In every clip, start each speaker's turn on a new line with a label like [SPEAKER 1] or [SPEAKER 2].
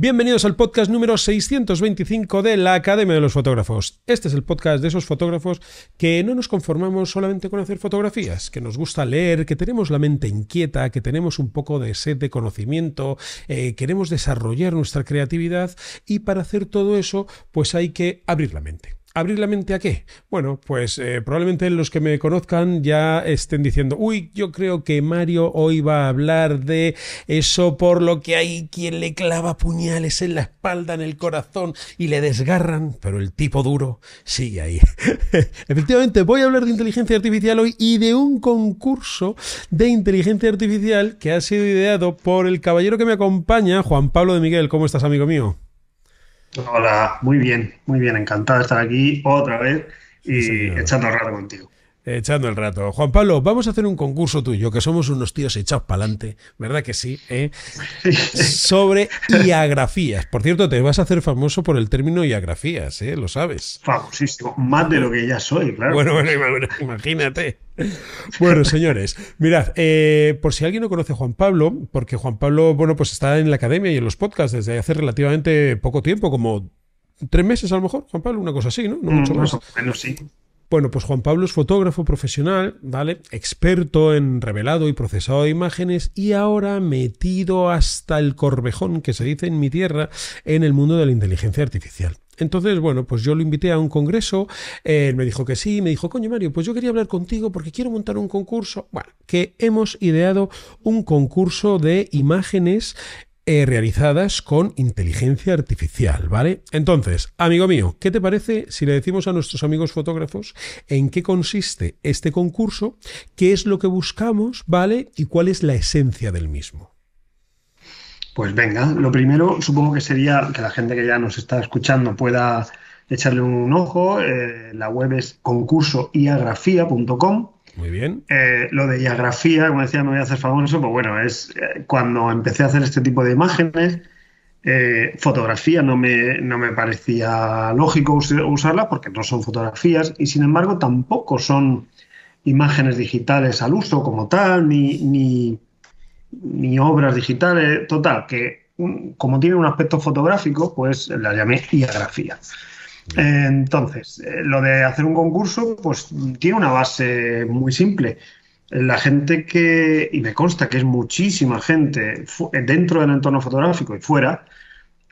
[SPEAKER 1] Bienvenidos al podcast número 625 de la Academia de los Fotógrafos. Este es el podcast de esos fotógrafos que no nos conformamos solamente con hacer fotografías, que nos gusta leer, que tenemos la mente inquieta, que tenemos un poco de sed de conocimiento, eh, queremos desarrollar nuestra creatividad y para hacer todo eso pues hay que abrir la mente. ¿Abrir la mente a qué? Bueno, pues eh, probablemente los que me conozcan ya estén diciendo, uy, yo creo que Mario hoy va a hablar de eso por lo que hay quien le clava puñales en la espalda, en el corazón y le desgarran, pero el tipo duro sigue ahí. Efectivamente, voy a hablar de inteligencia artificial hoy y de un concurso de inteligencia artificial que ha sido ideado por el caballero que me acompaña, Juan Pablo de Miguel. ¿Cómo estás, amigo
[SPEAKER 2] mío? Hola, muy bien, muy bien, encantado de estar aquí otra vez y echando rato contigo. Echando el rato. Juan Pablo, vamos a hacer un concurso tuyo, que somos
[SPEAKER 1] unos tíos echados para adelante, ¿verdad que sí? Eh? Sobre iagrafías. Por cierto, te vas a hacer famoso por el término iagrafías, ¿eh? Lo sabes. Famosísimo, más de lo que ya soy, claro. Bueno, bueno, imagínate. Bueno, señores, mirad, eh, por si alguien no conoce a Juan Pablo, porque Juan Pablo, bueno, pues está en la academia y en los podcasts desde hace relativamente poco tiempo, como tres meses a lo mejor, Juan Pablo, una cosa así, ¿no? mucho mm, más. menos, sí. Bueno, pues Juan Pablo es fotógrafo profesional, ¿vale? Experto en revelado y procesado de imágenes y ahora metido hasta el corvejón, que se dice en mi tierra, en el mundo de la inteligencia artificial. Entonces, bueno, pues yo lo invité a un congreso, él me dijo que sí, me dijo, coño Mario, pues yo quería hablar contigo porque quiero montar un concurso, bueno, que hemos ideado un concurso de imágenes eh, realizadas con inteligencia artificial, ¿vale? Entonces, amigo mío, ¿qué te parece si le decimos a nuestros amigos fotógrafos en qué consiste este concurso, qué es lo que buscamos, ¿vale? Y cuál es la esencia del mismo.
[SPEAKER 2] Pues venga, lo primero supongo que sería que la gente que ya nos está escuchando pueda echarle un ojo. Eh, la web es concursoiagrafía.com muy bien. Eh, lo de diagrafía, como decía, me voy a hacer famoso, pues bueno, es eh, cuando empecé a hacer este tipo de imágenes, eh, fotografía no me, no me parecía lógico usarla porque no son fotografías y sin embargo tampoco son imágenes digitales al uso como tal, ni, ni, ni obras digitales, total, que como tiene un aspecto fotográfico, pues la llamé diagrafía. Entonces, eh, lo de hacer un concurso, pues tiene una base muy simple. La gente que, y me consta que es muchísima gente dentro del entorno fotográfico y fuera,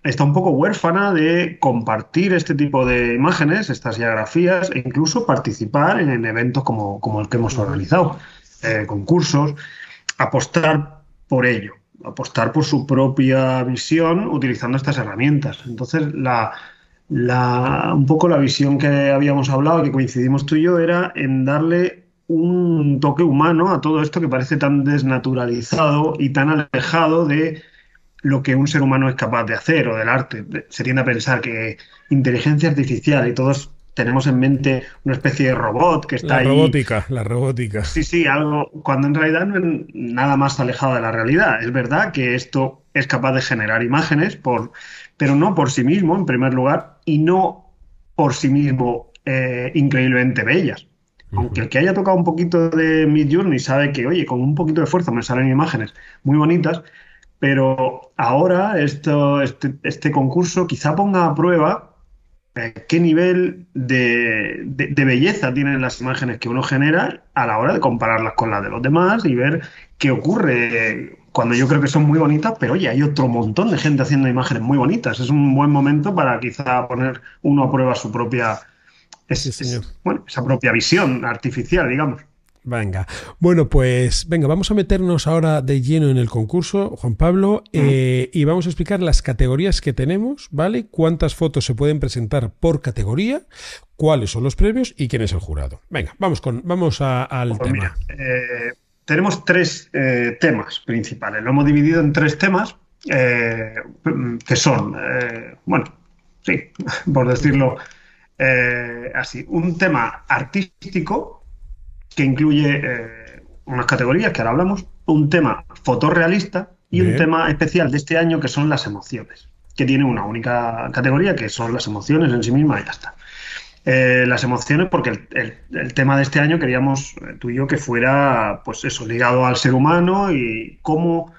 [SPEAKER 2] está un poco huérfana de compartir este tipo de imágenes, estas geografías e incluso participar en eventos como, el que hemos organizado, eh, concursos, apostar por ello, apostar por su propia visión utilizando estas herramientas. Entonces, la, la, un poco la visión que habíamos hablado, que coincidimos tú y yo, era en darle un toque humano a todo esto que parece tan desnaturalizado y tan alejado de lo que un ser humano es capaz de hacer o del arte. Se tiende a pensar que inteligencia artificial y todos tenemos en mente una especie de robot que está la robótica, La robótica. Sí, sí, algo cuando en realidad no es nada más alejado de la realidad. Es verdad que esto es capaz de generar imágenes, por, pero no por sí mismo, en primer lugar, y no por sí mismo eh, increíblemente bellas. Aunque el que haya tocado un poquito de Mid Journey sabe que, oye, con un poquito de esfuerzo me salen imágenes muy bonitas, pero ahora esto, este, este concurso quizá ponga a prueba eh, qué nivel de, de, belleza tienen las imágenes que uno genera a la hora de compararlas con las de los demás y ver qué ocurre cuando yo creo que son muy bonitas, pero oye, hay otro montón de gente haciendo imágenes muy bonitas. Es un buen momento para quizá poner uno a prueba su propia, bueno, esa propia visión artificial, digamos. Venga,
[SPEAKER 1] bueno, pues venga, vamos a meternos ahora de lleno en el concurso, Juan Pablo, mm. eh, y vamos a explicar las categorías que tenemos, ¿vale? Cuántas fotos se pueden presentar por categoría, cuáles son los premios y quién es el jurado.
[SPEAKER 2] Venga, vamos con, vamos a, al pues tema. Eh, tenemos tres eh, temas principales. Lo hemos dividido en tres temas eh, que son, eh, bueno, sí, por decirlo así, un tema artístico que incluye unas categorías que ahora hablamos, un tema fotorrealista y un tema especial de este año que son las emociones, que tiene una única categoría que son las emociones en sí mismas y ya está. Eh, las emociones, porque el, tema de este año queríamos eh, tú y yo que fuera, pues eso, ligado al ser humano y cómo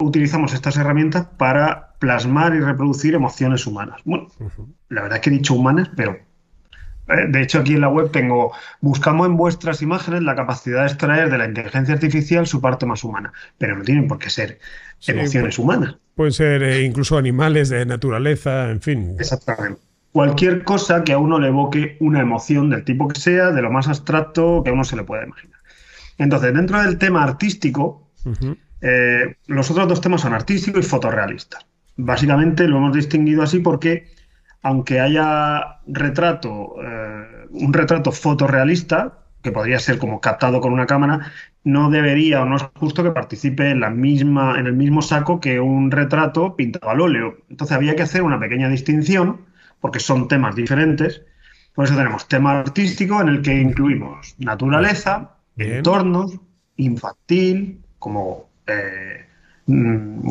[SPEAKER 2] utilizamos estas herramientas para plasmar y reproducir emociones humanas. Bueno, la verdad es que he dicho humanas, pero eh, de hecho aquí en la web tengo, buscamos en vuestras imágenes la capacidad de extraer de la inteligencia artificial su parte más humana, pero no tienen por qué ser emociones humanas.
[SPEAKER 1] Pueden ser incluso animales de
[SPEAKER 2] naturaleza, en fin. Exactamente cualquier cosa que a uno le evoque una emoción del tipo que sea, de lo más abstracto que a uno se le pueda imaginar. Entonces, dentro del tema artístico, eh, los otros dos temas son artístico y fotorrealista. Básicamente lo hemos distinguido así porque, aunque haya retrato, eh, un retrato fotorrealista, que podría ser como captado con una cámara, no debería o no es justo que participe en, la misma, en el mismo saco que un retrato pintado al óleo. Entonces había que hacer una pequeña distinción porque son temas diferentes. Por eso tenemos tema artístico en el que incluimos naturaleza, entornos, infantil, como eh, mm,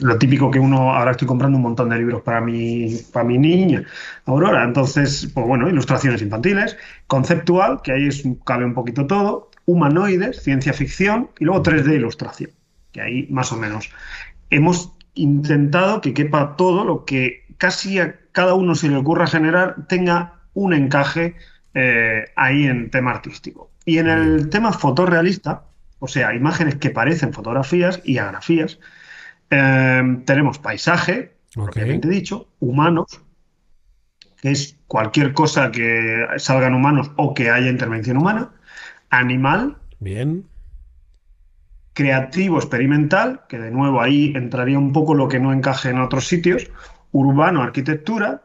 [SPEAKER 2] lo típico que uno ahora estoy comprando un montón de libros para mi, para mi niña Aurora. Entonces, pues bueno, ilustraciones infantiles, conceptual, que ahí es, cabe un poquito todo, humanoides, ciencia ficción y luego 3D ilustración, que ahí más o menos. Hemos intentado que quepa todo lo que casi cada uno si le ocurra generar tenga un encaje eh, ahí en tema artístico. Y en el tema fotorrealista, o sea, imágenes que parecen fotografías y agrafías, eh, tenemos paisaje, propiamente dicho, humanos, que es cualquier cosa que salgan humanos o que haya intervención humana, animal, bien, creativo experimental, que de nuevo ahí entraría un poco lo que no encaje en otros sitios, urbano arquitectura,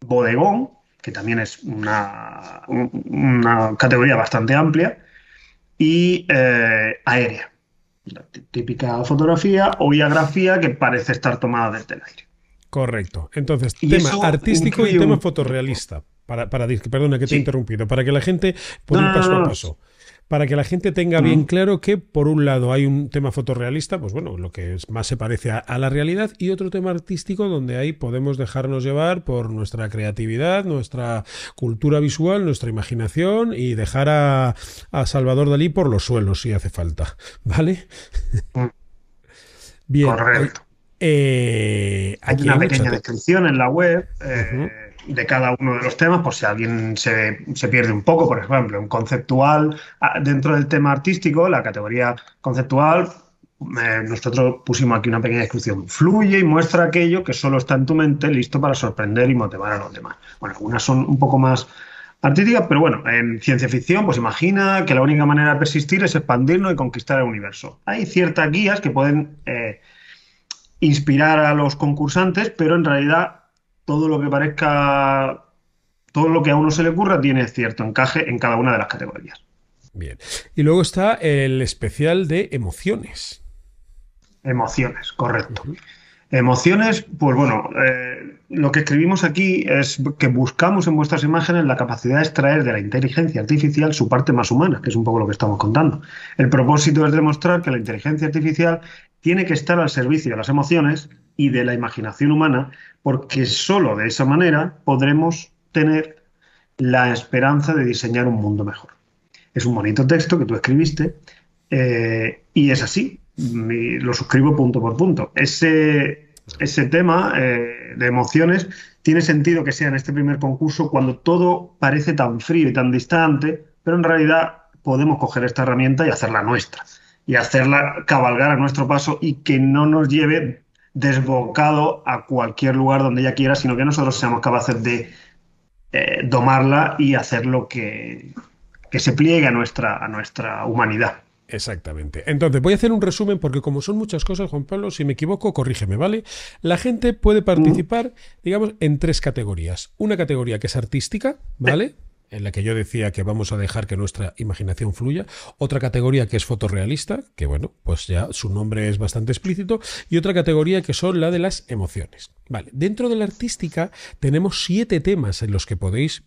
[SPEAKER 2] bodegón, que también es una, una categoría bastante amplia, y eh, aérea. típica fotografía o biografía que parece estar tomada desde el aire.
[SPEAKER 1] Correcto. Entonces, tema artístico y tema fotorealista fotorrealista. Para, para, perdona que te he interrumpido, para que la gente pueda ir paso a paso para que la gente tenga bien mm. claro que, por un lado, hay un tema fotorrealista, pues bueno, lo que más se parece a, la realidad, y otro tema artístico donde ahí podemos dejarnos llevar por nuestra creatividad, nuestra cultura visual, nuestra imaginación y dejar a, Salvador Dalí por los suelos si hace falta, ¿vale? Mm. bien.
[SPEAKER 2] Correcto. Eh, aquí hay una pequeña descripción en la web de cada uno de los temas, por si alguien se, pierde un poco, por ejemplo, en conceptual, ah, dentro del tema artístico, la categoría conceptual, eh, nosotros pusimos aquí una pequeña descripción, fluye y muestra aquello que solo está en tu mente, listo para sorprender y motivar a los demás. Bueno, algunas son un poco más artísticas, pero bueno, en ciencia ficción, pues imagina que la única manera de persistir es expandirnos y conquistar el universo. Hay ciertas guías que pueden... Eh, inspirar a los concursantes, pero en realidad todo lo que parezca, todo lo que a uno se le ocurra tiene cierto encaje en cada una de las categorías. Bien.
[SPEAKER 1] Y luego está el especial de
[SPEAKER 2] emociones. Emociones, correcto. Emociones, pues bueno, eh, lo que escribimos aquí es que buscamos en vuestras imágenes la capacidad de extraer de la inteligencia artificial su parte más humana, que es un poco lo que estamos contando. El propósito es demostrar que la inteligencia artificial tiene que estar al servicio de las emociones y de la imaginación humana porque solo de esa manera podremos tener la esperanza de diseñar un mundo mejor. Es un bonito texto que tú escribiste eh, y es así, lo suscribo punto por punto. Ese, ese tema eh, de emociones tiene sentido que sea en este primer concurso cuando todo parece tan frío y tan distante, pero en realidad podemos coger esta herramienta y hacerla nuestra y hacerla cabalgar a nuestro paso y que no nos lleve desbocado a cualquier lugar donde ella quiera, sino que nosotros seamos capaces de tomarla eh, domarla y hacer lo que, que se pliegue a nuestra, a nuestra humanidad. Exactamente.
[SPEAKER 1] Entonces, voy a hacer un resumen porque como son muchas cosas, Juan Pablo, si me equivoco, corrígeme, ¿vale? La gente puede mm. participar, digamos, en tres categorías. Una categoría que es artística, ¿vale? en la que yo decía que vamos a dejar que nuestra imaginación fluya. Otra categoría que es fotorrealista, que bueno, pues ya su nombre es bastante explícito. Y otra categoría que son la de las emociones. Vale, dentro de la artística tenemos siete temas en los que podéis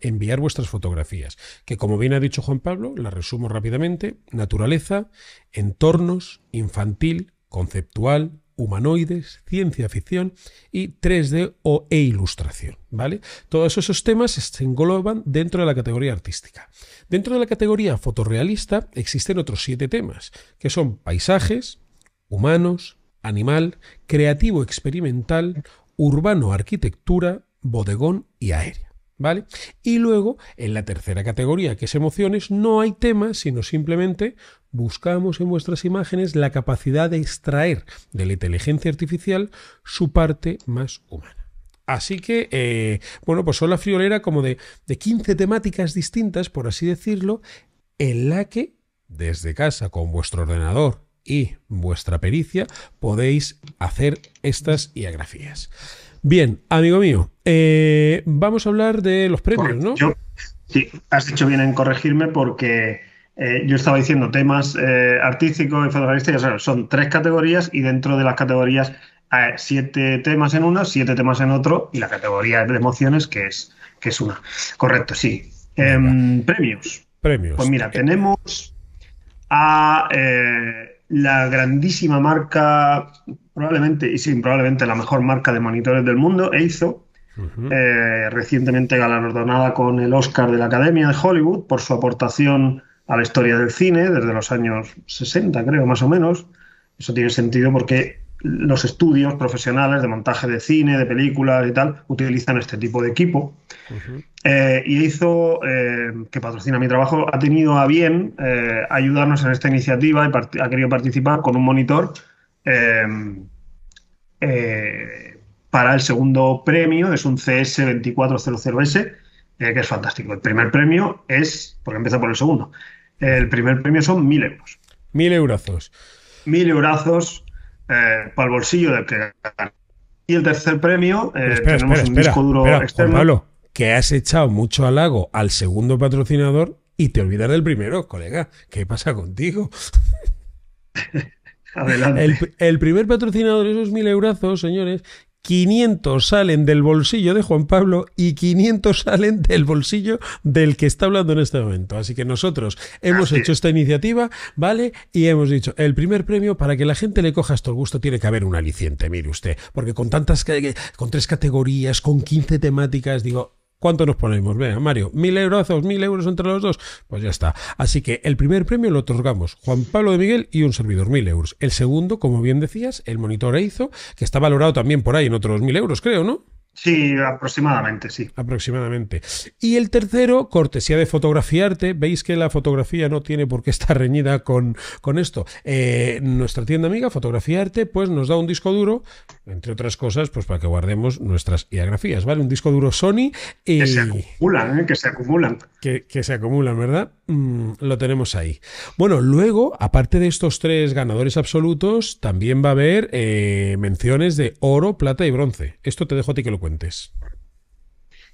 [SPEAKER 1] enviar vuestras fotografías, que como bien ha dicho Juan Pablo, la resumo rápidamente. Naturaleza, entornos, infantil, conceptual, humanoides, ciencia ficción y 3D o, e ilustración. ¿vale? Todos esos temas se engloban dentro de la categoría artística. Dentro de la categoría fotorrealista existen otros siete temas, que son paisajes, humanos, animal, creativo experimental, urbano arquitectura, bodegón y aérea. Y luego, en la tercera categoría, que es emociones, no hay tema, sino simplemente buscamos en vuestras imágenes la capacidad de extraer de la inteligencia artificial su parte más humana. Así que, eh, bueno, pues son la friolera como de, 15 temáticas distintas, por así decirlo, en la que, desde casa, con vuestro ordenador y vuestra pericia, podéis hacer estas iagrafías.
[SPEAKER 2] Bien, amigo mío, eh, vamos a hablar de los premios, ¿no? sí, has hecho bien en corregirme porque eh, yo estaba diciendo temas eh, artísticos y fotografísticos, son tres categorías y dentro de las categorías hay siete temas en una, siete temas en otro y la categoría de emociones que es, que es una. Correcto, sí. Em, premios. Premios. Pues mira, tenemos a la grandísima marca, probablemente, y sí, probablemente la mejor marca de monitores del mundo, e hizo eh, recientemente galardonada con el Oscar de la Academia de Hollywood por su aportación a la historia del cine desde los años 60, creo, más o menos. Eso tiene sentido porque los estudios profesionales de montaje de cine, de películas y tal, utilizan este tipo de equipo. Eh, y hizo, eh, que patrocina mi trabajo, ha tenido a bien eh, ayudarnos en esta iniciativa y ha querido participar con un monitor para el segundo premio, es un CS2400S, que es fantástico. El primer premio es, porque empieza por el segundo, el primer premio son mil euros. 1.000 euros. 1.000 euros eh, para el bolsillo del que Y el tercer premio, eh, tenemos un disco duro externo.
[SPEAKER 1] que has echado mucho halago al segundo patrocinador y te olvidas del primero, colega. ¿Qué pasa contigo? Adelante. El, el, primer patrocinador, esos mil eurazos, señores, 500 salen del bolsillo de Juan Pablo y 500 salen del bolsillo del que está hablando en este momento. Así que nosotros hemos hecho esta iniciativa, ¿vale? Y hemos dicho, el primer premio para que la gente le coja esto el gusto tiene que haber un aliciente, mire usted, porque con tantas, con tres categorías, con 15 temáticas, digo, ¿Cuánto nos ponemos? Venga, Mario, mil euros, mil euros entre los dos. Pues ya está. Así que el primer premio lo otorgamos Juan Pablo de Miguel y un servidor, mil euros. El segundo, como bien decías, el monitor EIZO, que está valorado también por ahí en otros mil euros, creo, ¿no? Sí, aproximadamente, sí. Aproximadamente. Y el tercero, cortesía de fotografiarte. Veis que la fotografía no tiene por qué estar reñida con, con esto. Eh, nuestra tienda amiga, Fotografiarte, pues nos da un disco duro, entre otras cosas, pues para que guardemos nuestras ideografías, ¿vale? Un disco duro Sony. Y... Que se
[SPEAKER 2] acumulan, ¿eh? que se acumulan.
[SPEAKER 1] que se acumulan, ¿verdad? Mm, lo tenemos ahí. Bueno, luego, aparte de estos tres ganadores absolutos, también va a haber eh, menciones de oro, plata y bronce. Esto te dejo a ti que lo cuentes.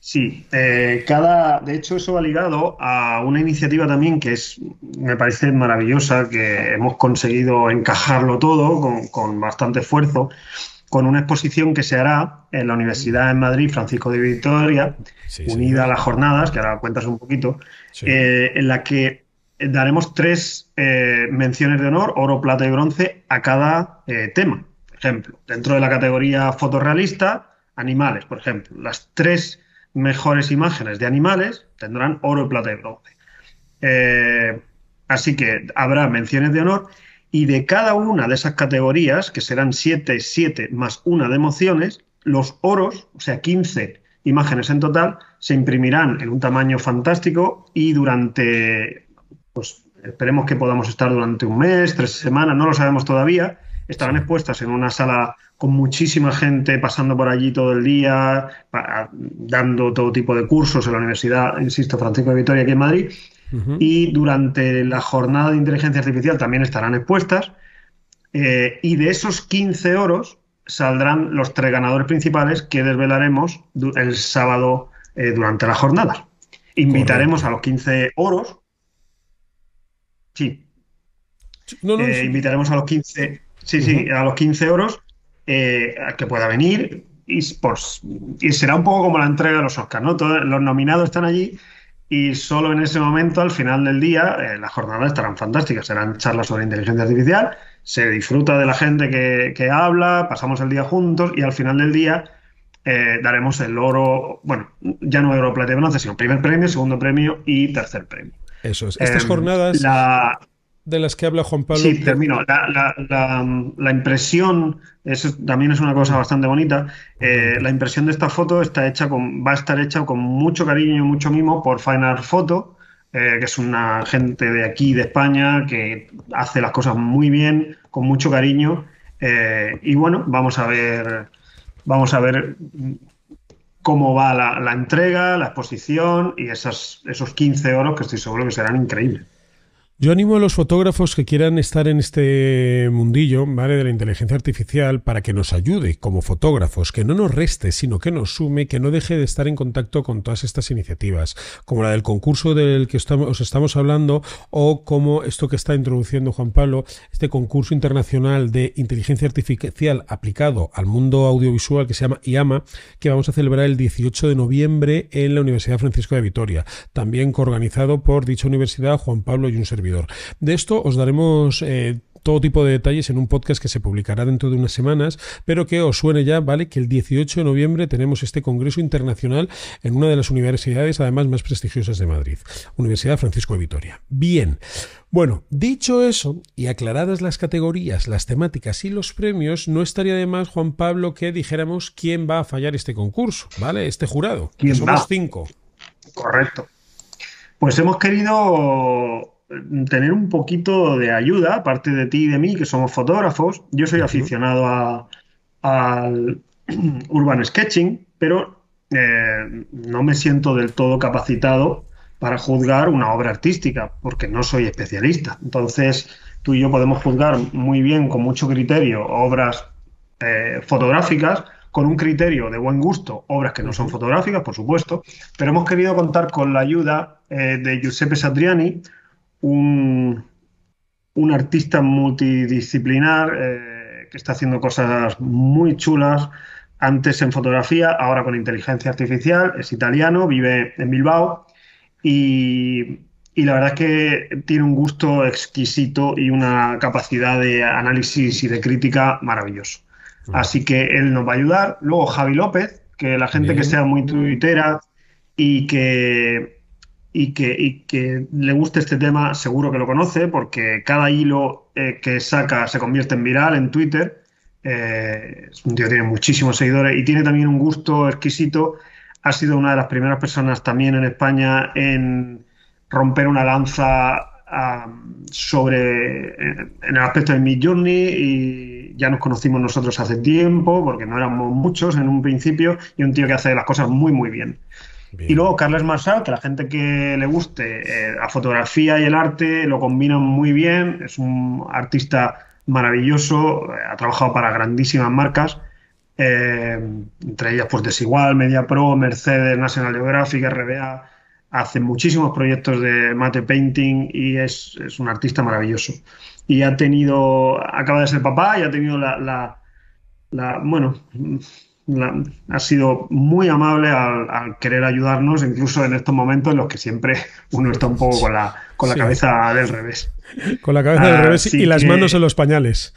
[SPEAKER 2] Sí, eh, cada, de hecho eso va ligado a una iniciativa también que es, me parece maravillosa, que hemos conseguido encajarlo todo con bastante esfuerzo, con una exposición que se hará en la Universidad de Madrid Francisco de Vitoria, unida a las jornadas, que ahora cuentas un poquito, eh, en la que daremos tres eh, menciones de honor, oro, plata y bronce, a cada eh, tema. Por ejemplo, dentro de la categoría fotorrealista, animales, por ejemplo. Las tres mejores imágenes de animales tendrán oro, plata y bronce. así que habrá menciones de honor y de cada una de esas categorías, que serán 7, 7 más una de emociones, los oros, o sea, 15 imágenes en total, se imprimirán en un tamaño fantástico y durante, pues esperemos que podamos estar durante un mes, tres semanas, no lo sabemos todavía, estarán expuestas en una sala con muchísima gente pasando por allí todo el día, dando todo tipo de cursos en la Universidad, insisto, Francisco de Vitoria aquí en Madrid, y durante la jornada de inteligencia artificial también estarán expuestas. Eh, y de esos 15 oros saldrán los tres ganadores principales que desvelaremos el sábado eh, durante la jornada. Invitaremos a los 15 oros. Sí. No, no, eh, Invitaremos a los 15. Sí, sí, a los 15 oros que pueda venir. Y, pues, y será un poco como la entrega de los Oscars, ¿no? Todos los nominados están allí y solo en ese momento, al final del día, eh, las jornadas estarán fantásticas. Serán charlas sobre inteligencia artificial, se disfruta de la gente que, habla, pasamos el día juntos y al final del día eh, daremos el oro, bueno, ya no oro, plata y sino primer premio, segundo premio y tercer premio. Eso es. Estas em, jornadas. La, de las que habla Juan Pablo. Sí, termino. La, impresión es, también es una cosa bastante bonita. Eh, la impresión de esta foto está hecha con, va a estar hecha con mucho cariño y mucho mimo por Final Photo, eh, que es una gente de aquí, de España, que hace las cosas muy bien, con mucho cariño. Eh, y bueno, vamos a ver, vamos a ver cómo va la, entrega, la exposición y esos 15 oros que estoy seguro que serán increíbles.
[SPEAKER 1] Yo animo a los fotógrafos que quieran estar en este mundillo, ¿vale? De la inteligencia artificial para que nos ayude como fotógrafos, que no nos reste, sino que nos sume, que no deje de estar en contacto con todas estas iniciativas, como la del concurso del que os estamos hablando o como esto que está introduciendo Juan Pablo, este concurso internacional de inteligencia artificial aplicado al mundo audiovisual que se llama IAMA, que vamos a celebrar el 18 de noviembre en la Universidad Francisco de Vitoria, también coorganizado por dicha universidad Juan Pablo y un servidor. De esto os daremos eh, todo tipo de detalles en un podcast que se publicará dentro de unas semanas, pero que os suene ya, ¿vale? Que el 18 de noviembre tenemos este Congreso Internacional en una de las universidades, además, más prestigiosas de Madrid, Universidad Francisco de Vitoria. Bien. Bueno, dicho eso, y aclaradas las categorías, las temáticas y los premios, no estaría de más, Juan Pablo, que dijéramos quién va a fallar este concurso, ¿vale? Este jurado. ¿Quién que somos cinco.
[SPEAKER 2] Correcto. Pues hemos querido tener un poquito de ayuda, aparte de ti y de mí, que somos fotógrafos. Yo soy aficionado al urban sketching, pero eh, no me siento del todo capacitado para juzgar una obra artística, porque no soy especialista. Entonces, tú y yo podemos juzgar muy bien, con mucho criterio, obras eh, fotográficas, con un criterio de buen gusto, obras que no son fotográficas, por supuesto, pero hemos querido contar con la ayuda eh, de Giuseppe Satriani, un, artista multidisciplinar eh, que está haciendo cosas muy chulas, antes en fotografía, ahora con inteligencia artificial, es italiano, vive en Bilbao y, la verdad es que tiene un gusto exquisito y una capacidad de análisis y de crítica maravilloso. Así que él nos va a ayudar. Luego Javi López, que la gente que sea muy tuitera y que y que, le guste este tema, seguro que lo conoce, porque cada hilo eh, que saca se convierte en viral en Twitter. Eh, un tío tiene muchísimos seguidores y tiene también un gusto exquisito. Ha sido una de las primeras personas también en España en romper una lanza sobre eh, en, el aspecto de Mid Journey y ya nos conocimos nosotros hace tiempo porque no éramos muchos en un principio y un tío que hace las cosas muy muy bien. Y luego Carles Marsal, que la gente que le guste eh, la fotografía y el arte lo combinan muy bien, es un artista maravilloso, eh, ha trabajado para grandísimas marcas, eh, entre ellas pues Desigual, Pro, Mercedes, National Geographic, RBA, hace muchísimos proyectos de mate painting y es, es un artista maravilloso. Y ha tenido, acaba de ser papá y ha tenido la, la bueno, ha sido muy amable al, querer ayudarnos, incluso en estos momentos en los que siempre uno está un poco con la, cabeza del revés. Con la cabeza del ah, revés y las manos en
[SPEAKER 1] los pañales.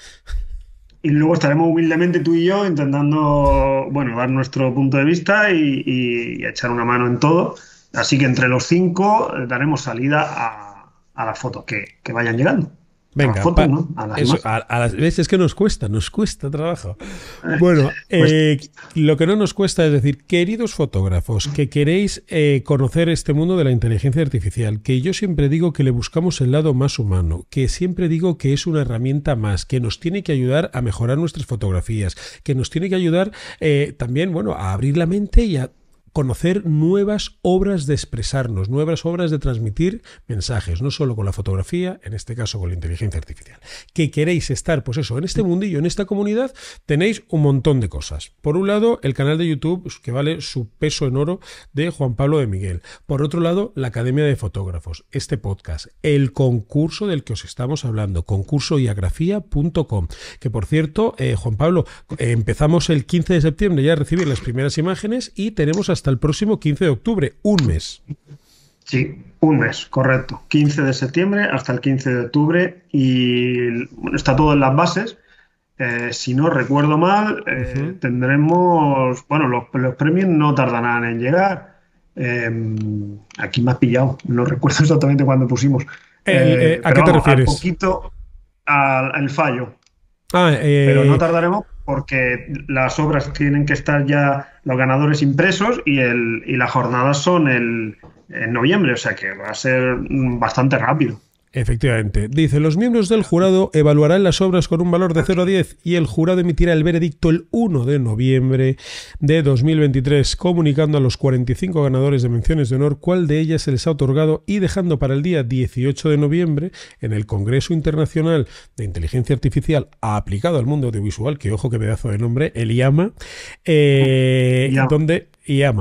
[SPEAKER 2] Y luego estaremos humildemente tú y yo intentando, bueno, dar nuestro punto de vista y, echar una mano en todo. Así que entre los cinco eh, daremos salida a, a las fotos que vayan llegando. Venga, a las,
[SPEAKER 1] que nos cuesta, nos cuesta trabajo. Bueno, pues, pues eh, lo que no nos cuesta es decir, queridos fotógrafos, que queréis eh, conocer este mundo de la inteligencia artificial, que yo siempre digo que le buscamos el lado más humano, que siempre digo que es una herramienta más, que nos tiene que ayudar a mejorar nuestras fotografías, que nos tiene que ayudar eh, también, bueno, a abrir la mente y a conocer nuevas obras de expresarnos, nuevas obras de transmitir mensajes, no solo con la fotografía, en este caso con la inteligencia artificial. Que queréis estar, pues eso, en este mundillo, en esta comunidad, tenéis un montón de cosas. Por un lado, el canal de YouTube, pues, que vale su peso en oro, de Juan Pablo de Miguel. Por otro lado, la Academia de Fotógrafos, este podcast, el concurso del que os estamos hablando, concursoyagrafía.com, que por cierto, eh, Juan Pablo, eh, empezamos el 15 de septiembre ya a recibir las primeras imágenes y tenemos hasta hasta el próximo 15 de octubre, un mes.
[SPEAKER 2] Sí, un mes, correcto. 15 de septiembre hasta el 15 de octubre y está todo en las bases. Eh, si no recuerdo mal, eh, tendremos, bueno, los, premios no tardarán en llegar. Em, aquí me ha pillado, no recuerdo exactamente cuándo pusimos. Eh, ¿A qué te refieres? Un poquito al, fallo. Ah, pero no tardaremos porque las obras tienen que estar ya los ganadores impresos y, y las jornadas son el, en noviembre, o sea que va a ser bastante rápido.
[SPEAKER 1] Efectivamente. Dice, los miembros del jurado evaluarán las obras con un valor de 0 a 10 y el jurado emitirá el veredicto el 1 de noviembre de 2023, comunicando a los 45 ganadores de menciones de honor cuál de ellas se les ha otorgado y dejando para el día 18 de noviembre en el Congreso Internacional de Inteligencia Artificial aplicado al mundo audiovisual, que ojo que pedazo de nombre, el IAMA, eh, donde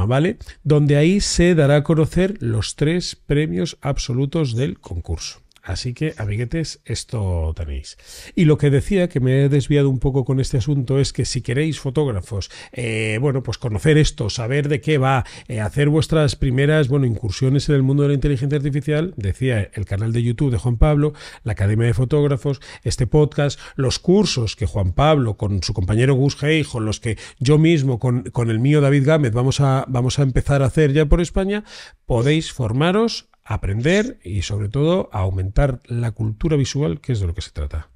[SPEAKER 1] ¿vale? Donde ahí se dará a conocer los tres premios absolutos del concurso. Así que, amiguetes, esto tenéis. Y lo que decía, que me he desviado un poco con este asunto, es que si queréis fotógrafos, eh, bueno, pues conocer esto, saber de qué va, a eh, hacer vuestras primeras, bueno, incursiones en el mundo de la inteligencia artificial, decía el canal de YouTube de Juan Pablo, la Academia de Fotógrafos, este podcast, los cursos que Juan Pablo con su compañero Gus Hey, con los que yo mismo, con, el mío David Gámez, vamos a, vamos a empezar a hacer ya por España, podéis formaros aprender y sobre todo aumentar la cultura visual, que es de lo que se trata.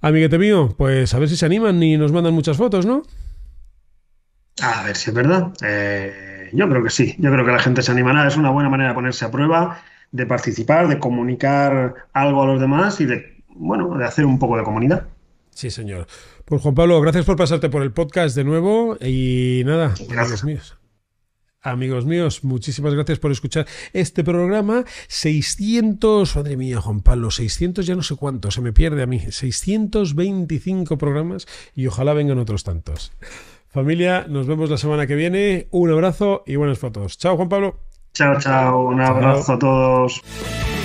[SPEAKER 1] Amiguete mío, pues a ver si se animan y nos mandan muchas fotos, ¿no?
[SPEAKER 2] A ver si es verdad. Eh, yo creo que sí, yo creo que la gente se animará. Es una buena manera de ponerse a prueba, de participar, de comunicar algo a los demás y de,
[SPEAKER 1] bueno, de hacer
[SPEAKER 2] un poco de comunidad.
[SPEAKER 1] Sí, señor. Pues Juan Pablo, gracias por pasarte por el podcast de nuevo y nada, gracias. Amigos míos, muchísimas gracias por escuchar este programa. 600, madre mía, Juan Pablo, 600 ya no sé cuánto, se me pierde a mí. 625 programas y ojalá vengan otros tantos. Familia, nos vemos la semana que viene. Un abrazo y buenas fotos. Chao, Juan Pablo.
[SPEAKER 2] Chao, chao. Un abrazo a todos.